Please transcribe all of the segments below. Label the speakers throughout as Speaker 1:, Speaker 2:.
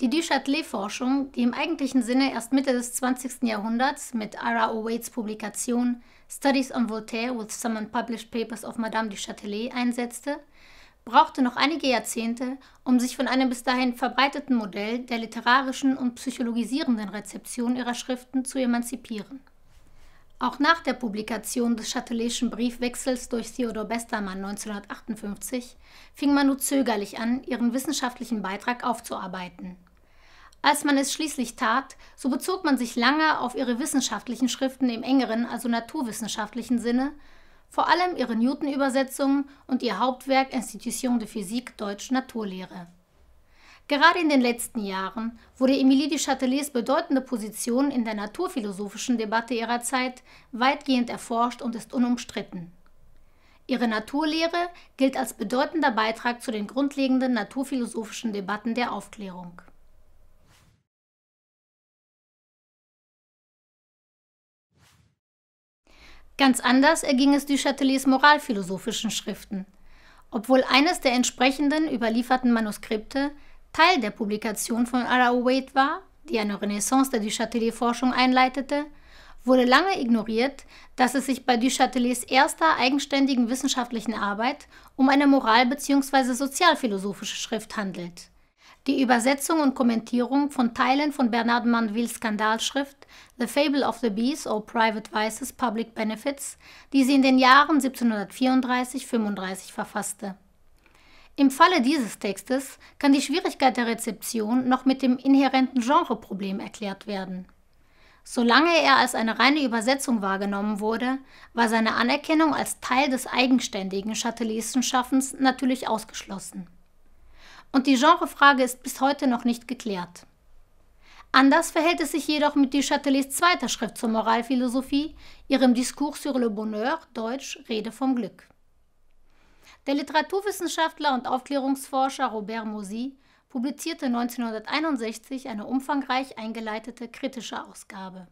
Speaker 1: Die du forschung die im eigentlichen Sinne erst Mitte des 20. Jahrhunderts mit Ira Owaits Publikation Studies on Voltaire with Some Unpublished Papers of Madame du Châtelet einsetzte, brauchte noch einige Jahrzehnte, um sich von einem bis dahin verbreiteten Modell der literarischen und psychologisierenden Rezeption ihrer Schriften zu emanzipieren. Auch nach der Publikation des Chateletschen Briefwechsels durch Theodor Bestermann 1958 fing man nur zögerlich an, ihren wissenschaftlichen Beitrag aufzuarbeiten. Als man es schließlich tat, so bezog man sich lange auf ihre wissenschaftlichen Schriften im engeren, also naturwissenschaftlichen Sinne, vor allem ihre Newton-Übersetzungen und ihr Hauptwerk Institution de Physique Deutsch-Naturlehre. Gerade in den letzten Jahren wurde Emilie de Châtelets bedeutende Position in der naturphilosophischen Debatte ihrer Zeit weitgehend erforscht und ist unumstritten. Ihre Naturlehre gilt als bedeutender Beitrag zu den grundlegenden naturphilosophischen Debatten der Aufklärung. Ganz anders erging es du Châtelets moralphilosophischen Schriften. Obwohl eines der entsprechenden überlieferten Manuskripte Teil der Publikation von Arawait war, die eine Renaissance der Duchatelet-Forschung einleitete, wurde lange ignoriert, dass es sich bei Duchatelets erster eigenständigen wissenschaftlichen Arbeit um eine moral- bzw. sozialphilosophische Schrift handelt. Die Übersetzung und Kommentierung von Teilen von Bernard Manvilles Skandalschrift The Fable of the Bees or Private Vices Public Benefits, die sie in den Jahren 1734-35 verfasste. Im Falle dieses Textes kann die Schwierigkeit der Rezeption noch mit dem inhärenten Genreproblem erklärt werden. Solange er als eine reine Übersetzung wahrgenommen wurde, war seine Anerkennung als Teil des eigenständigen Chatelier'schen natürlich ausgeschlossen und die Genrefrage ist bis heute noch nicht geklärt. Anders verhält es sich jedoch mit de zweiter Schrift zur Moralphilosophie, ihrem Discours sur le Bonheur, Deutsch Rede vom Glück. Der Literaturwissenschaftler und Aufklärungsforscher Robert Mosy publizierte 1961 eine umfangreich eingeleitete kritische Ausgabe.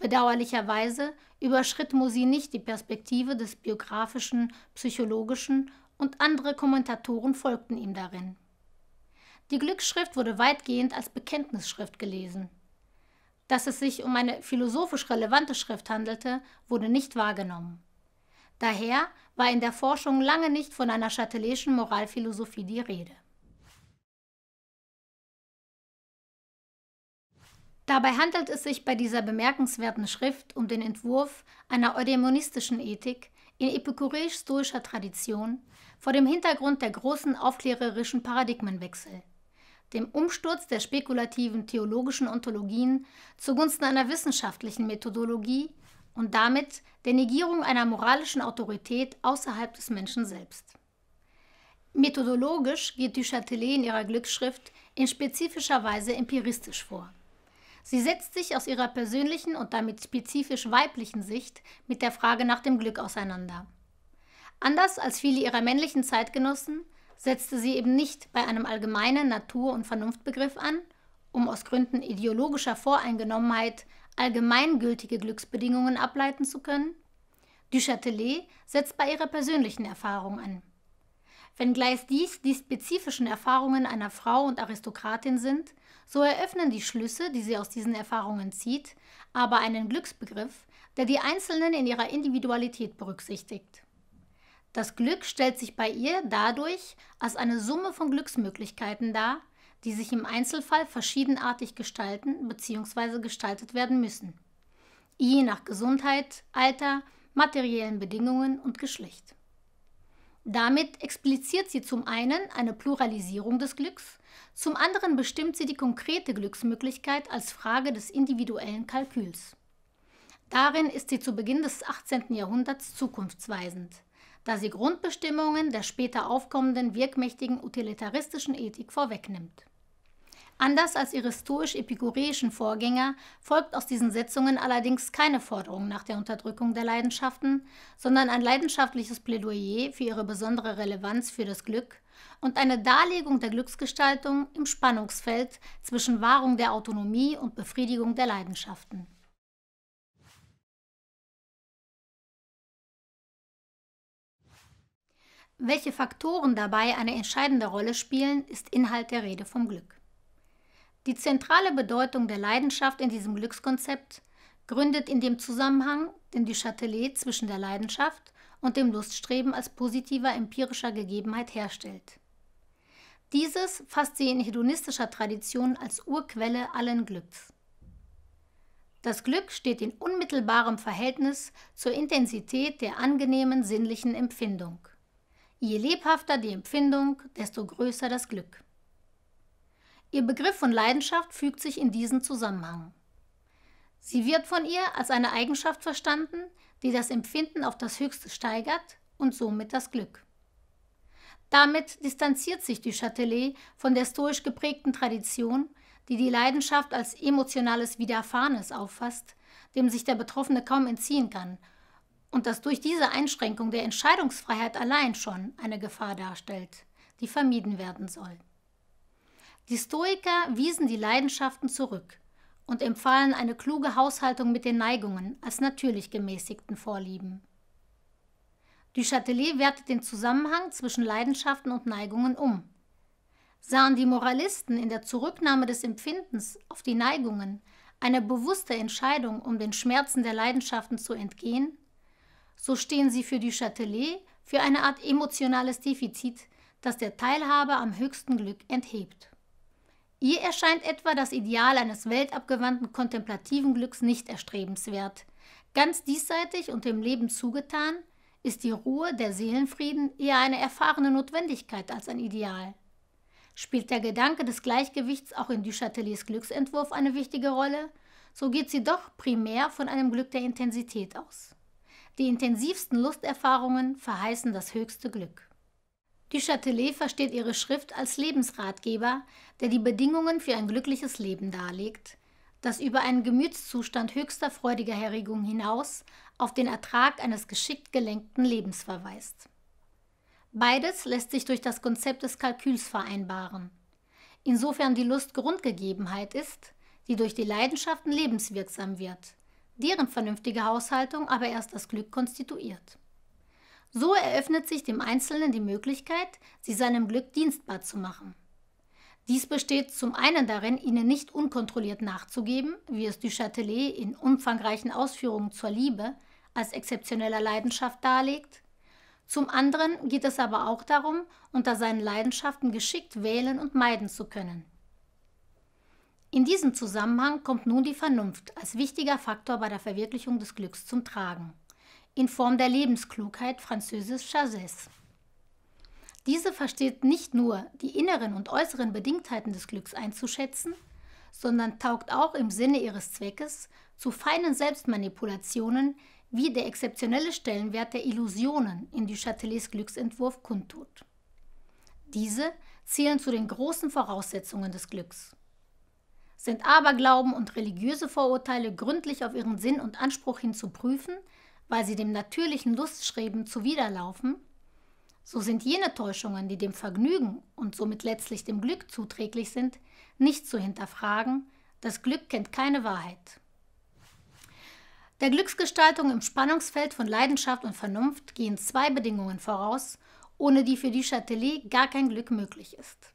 Speaker 1: Bedauerlicherweise überschritt Mosy nicht die Perspektive des biografischen, psychologischen und andere Kommentatoren folgten ihm darin. Die Glücksschrift wurde weitgehend als Bekenntnisschrift gelesen. Dass es sich um eine philosophisch relevante Schrift handelte, wurde nicht wahrgenommen. Daher war in der Forschung lange nicht von einer chatelierschen Moralphilosophie die Rede. Dabei handelt es sich bei dieser bemerkenswerten Schrift um den Entwurf einer eudaimonistischen Ethik in epikureisch-stoischer Tradition, vor dem Hintergrund der großen aufklärerischen Paradigmenwechsel, dem Umsturz der spekulativen theologischen Ontologien zugunsten einer wissenschaftlichen Methodologie und damit der Negierung einer moralischen Autorität außerhalb des Menschen selbst. Methodologisch geht Duchatelet in ihrer Glücksschrift in spezifischer Weise empiristisch vor. Sie setzt sich aus ihrer persönlichen und damit spezifisch weiblichen Sicht mit der Frage nach dem Glück auseinander. Anders als viele ihrer männlichen Zeitgenossen setzte sie eben nicht bei einem allgemeinen Natur- und Vernunftbegriff an, um aus Gründen ideologischer Voreingenommenheit allgemeingültige Glücksbedingungen ableiten zu können. Du Châtelet setzt bei ihrer persönlichen Erfahrung an. Wenngleich dies die spezifischen Erfahrungen einer Frau und Aristokratin sind, so eröffnen die Schlüsse, die sie aus diesen Erfahrungen zieht, aber einen Glücksbegriff, der die Einzelnen in ihrer Individualität berücksichtigt. Das Glück stellt sich bei ihr dadurch als eine Summe von Glücksmöglichkeiten dar, die sich im Einzelfall verschiedenartig gestalten bzw. gestaltet werden müssen, je nach Gesundheit, Alter, materiellen Bedingungen und Geschlecht. Damit expliziert sie zum einen eine Pluralisierung des Glücks, zum anderen bestimmt sie die konkrete Glücksmöglichkeit als Frage des individuellen Kalküls. Darin ist sie zu Beginn des 18. Jahrhunderts zukunftsweisend da sie Grundbestimmungen der später aufkommenden wirkmächtigen utilitaristischen Ethik vorwegnimmt. Anders als ihre stoisch-epikureischen Vorgänger folgt aus diesen Setzungen allerdings keine Forderung nach der Unterdrückung der Leidenschaften, sondern ein leidenschaftliches Plädoyer für ihre besondere Relevanz für das Glück und eine Darlegung der Glücksgestaltung im Spannungsfeld zwischen Wahrung der Autonomie und Befriedigung der Leidenschaften. Welche Faktoren dabei eine entscheidende Rolle spielen, ist Inhalt der Rede vom Glück. Die zentrale Bedeutung der Leidenschaft in diesem Glückskonzept gründet in dem Zusammenhang, den die Châtelet zwischen der Leidenschaft und dem Luststreben als positiver empirischer Gegebenheit herstellt. Dieses fasst sie in hedonistischer Tradition als Urquelle allen Glücks. Das Glück steht in unmittelbarem Verhältnis zur Intensität der angenehmen sinnlichen Empfindung. Je lebhafter die Empfindung, desto größer das Glück. Ihr Begriff von Leidenschaft fügt sich in diesen Zusammenhang. Sie wird von ihr als eine Eigenschaft verstanden, die das Empfinden auf das Höchste steigert und somit das Glück. Damit distanziert sich die Châtelet von der stoisch geprägten Tradition, die die Leidenschaft als emotionales Widerfahrenes auffasst, dem sich der Betroffene kaum entziehen kann und dass durch diese Einschränkung der Entscheidungsfreiheit allein schon eine Gefahr darstellt, die vermieden werden soll. Die Stoiker wiesen die Leidenschaften zurück und empfahlen eine kluge Haushaltung mit den Neigungen als natürlich gemäßigten Vorlieben. Du Châtelet wertet den Zusammenhang zwischen Leidenschaften und Neigungen um. Sahen die Moralisten in der Zurücknahme des Empfindens auf die Neigungen eine bewusste Entscheidung, um den Schmerzen der Leidenschaften zu entgehen? So stehen sie für du Châtelet für eine Art emotionales Defizit, das der Teilhabe am höchsten Glück enthebt. Ihr erscheint etwa das Ideal eines weltabgewandten kontemplativen Glücks nicht erstrebenswert. Ganz diesseitig und dem Leben zugetan, ist die Ruhe, der Seelenfrieden eher eine erfahrene Notwendigkeit als ein Ideal. Spielt der Gedanke des Gleichgewichts auch in Duchatelets Glücksentwurf eine wichtige Rolle, so geht sie doch primär von einem Glück der Intensität aus. Die intensivsten Lusterfahrungen verheißen das höchste Glück. Du Châtelet versteht ihre Schrift als Lebensratgeber, der die Bedingungen für ein glückliches Leben darlegt, das über einen Gemütszustand höchster freudiger Erregung hinaus auf den Ertrag eines geschickt gelenkten Lebens verweist. Beides lässt sich durch das Konzept des Kalküls vereinbaren. Insofern die Lust Grundgegebenheit ist, die durch die Leidenschaften lebenswirksam wird, deren vernünftige Haushaltung aber erst das Glück konstituiert. So eröffnet sich dem Einzelnen die Möglichkeit, sie seinem Glück dienstbar zu machen. Dies besteht zum einen darin, ihnen nicht unkontrolliert nachzugeben, wie es du Châtelet in umfangreichen Ausführungen zur Liebe als exzeptioneller Leidenschaft darlegt. Zum anderen geht es aber auch darum, unter seinen Leidenschaften geschickt wählen und meiden zu können, in diesem Zusammenhang kommt nun die Vernunft als wichtiger Faktor bei der Verwirklichung des Glücks zum Tragen, in Form der Lebensklugheit französisch Chazès. Diese versteht nicht nur, die inneren und äußeren Bedingtheiten des Glücks einzuschätzen, sondern taugt auch im Sinne ihres Zweckes zu feinen Selbstmanipulationen, wie der exzeptionelle Stellenwert der Illusionen in du Châtelets Glücksentwurf kundtut. Diese zählen zu den großen Voraussetzungen des Glücks sind Aberglauben und religiöse Vorurteile gründlich auf ihren Sinn und Anspruch hin zu prüfen, weil sie dem natürlichen Luststreben zuwiderlaufen, so sind jene Täuschungen, die dem Vergnügen und somit letztlich dem Glück zuträglich sind, nicht zu hinterfragen, das Glück kennt keine Wahrheit. Der Glücksgestaltung im Spannungsfeld von Leidenschaft und Vernunft gehen zwei Bedingungen voraus, ohne die für die Châtelet gar kein Glück möglich ist.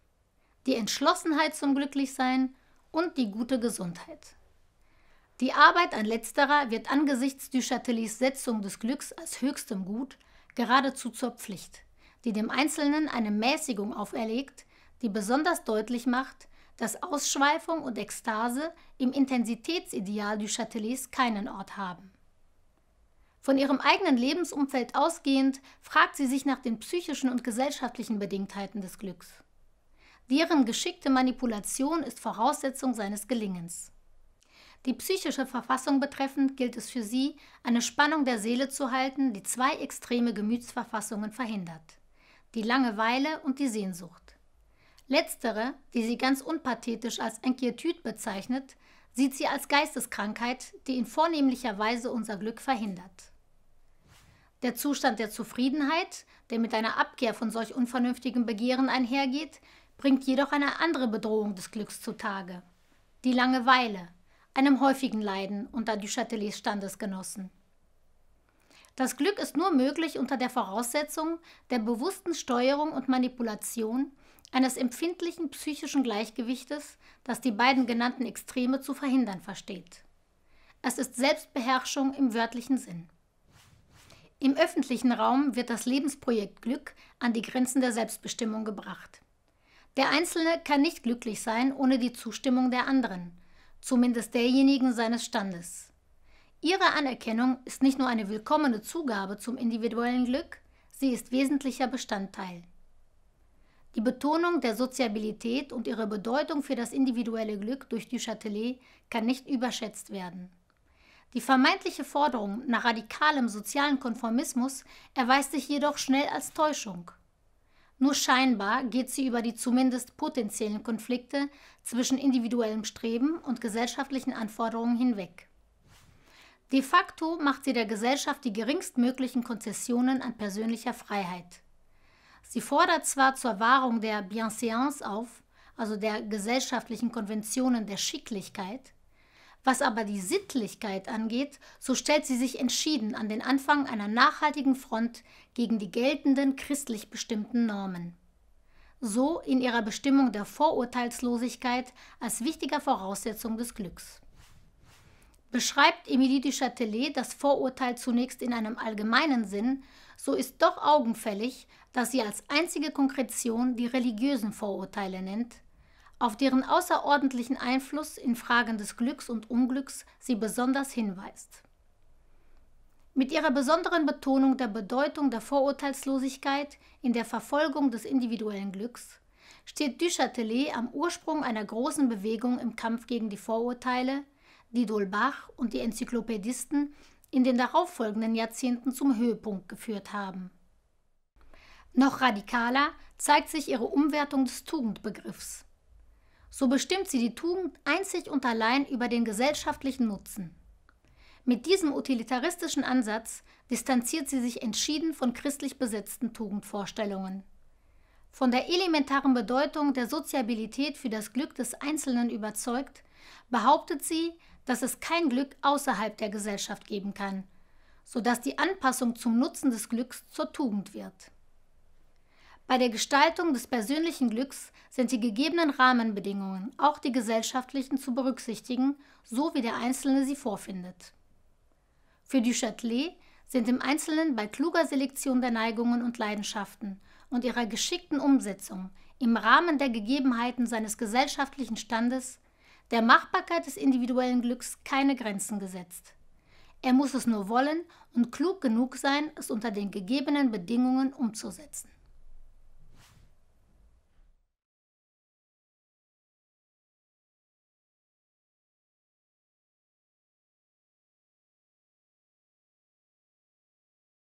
Speaker 1: Die Entschlossenheit zum Glücklichsein und die gute Gesundheit. Die Arbeit an letzterer wird angesichts du Châtelets Setzung des Glücks als höchstem Gut geradezu zur Pflicht, die dem Einzelnen eine Mäßigung auferlegt, die besonders deutlich macht, dass Ausschweifung und Ekstase im Intensitätsideal du Châtelets keinen Ort haben. Von ihrem eigenen Lebensumfeld ausgehend fragt sie sich nach den psychischen und gesellschaftlichen Bedingtheiten des Glücks. Deren geschickte Manipulation ist Voraussetzung seines Gelingens. Die psychische Verfassung betreffend gilt es für sie, eine Spannung der Seele zu halten, die zwei extreme Gemütsverfassungen verhindert. Die Langeweile und die Sehnsucht. Letztere, die sie ganz unpathetisch als Inquietude bezeichnet, sieht sie als Geisteskrankheit, die in vornehmlicher Weise unser Glück verhindert. Der Zustand der Zufriedenheit, der mit einer Abkehr von solch unvernünftigen Begehren einhergeht, bringt jedoch eine andere Bedrohung des Glücks zutage, die Langeweile, einem häufigen Leiden unter Du Châtelets Standesgenossen. Das Glück ist nur möglich unter der Voraussetzung der bewussten Steuerung und Manipulation eines empfindlichen psychischen Gleichgewichtes, das die beiden genannten Extreme zu verhindern versteht. Es ist Selbstbeherrschung im wörtlichen Sinn. Im öffentlichen Raum wird das Lebensprojekt Glück an die Grenzen der Selbstbestimmung gebracht. Der Einzelne kann nicht glücklich sein ohne die Zustimmung der anderen, zumindest derjenigen seines Standes. Ihre Anerkennung ist nicht nur eine willkommene Zugabe zum individuellen Glück, sie ist wesentlicher Bestandteil. Die Betonung der Soziabilität und ihre Bedeutung für das individuelle Glück durch Du Châtelet kann nicht überschätzt werden. Die vermeintliche Forderung nach radikalem sozialen Konformismus erweist sich jedoch schnell als Täuschung. Nur scheinbar geht sie über die zumindest potenziellen Konflikte zwischen individuellem Streben und gesellschaftlichen Anforderungen hinweg. De facto macht sie der Gesellschaft die geringstmöglichen Konzessionen an persönlicher Freiheit. Sie fordert zwar zur Wahrung der Bienseance auf, also der gesellschaftlichen Konventionen der Schicklichkeit, was aber die Sittlichkeit angeht, so stellt sie sich entschieden an den Anfang einer nachhaltigen Front gegen die geltenden christlich bestimmten Normen. So in ihrer Bestimmung der Vorurteilslosigkeit als wichtiger Voraussetzung des Glücks. Beschreibt Emilie de Châtelet das Vorurteil zunächst in einem allgemeinen Sinn, so ist doch augenfällig, dass sie als einzige Konkretion die religiösen Vorurteile nennt, auf deren außerordentlichen Einfluss in Fragen des Glücks und Unglücks sie besonders hinweist. Mit ihrer besonderen Betonung der Bedeutung der Vorurteilslosigkeit in der Verfolgung des individuellen Glücks steht Duchatelet am Ursprung einer großen Bewegung im Kampf gegen die Vorurteile, die Dolbach und die Enzyklopädisten in den darauffolgenden Jahrzehnten zum Höhepunkt geführt haben. Noch radikaler zeigt sich ihre Umwertung des Tugendbegriffs so bestimmt sie die Tugend einzig und allein über den gesellschaftlichen Nutzen. Mit diesem utilitaristischen Ansatz distanziert sie sich entschieden von christlich besetzten Tugendvorstellungen. Von der elementaren Bedeutung der Soziabilität für das Glück des Einzelnen überzeugt, behauptet sie, dass es kein Glück außerhalb der Gesellschaft geben kann, sodass die Anpassung zum Nutzen des Glücks zur Tugend wird. Bei der Gestaltung des persönlichen Glücks sind die gegebenen Rahmenbedingungen, auch die gesellschaftlichen, zu berücksichtigen, so wie der Einzelne sie vorfindet. Für Duchâtelet sind im Einzelnen bei kluger Selektion der Neigungen und Leidenschaften und ihrer geschickten Umsetzung im Rahmen der Gegebenheiten seines gesellschaftlichen Standes der Machbarkeit des individuellen Glücks keine Grenzen gesetzt. Er muss es nur wollen und klug genug sein, es unter den gegebenen Bedingungen umzusetzen.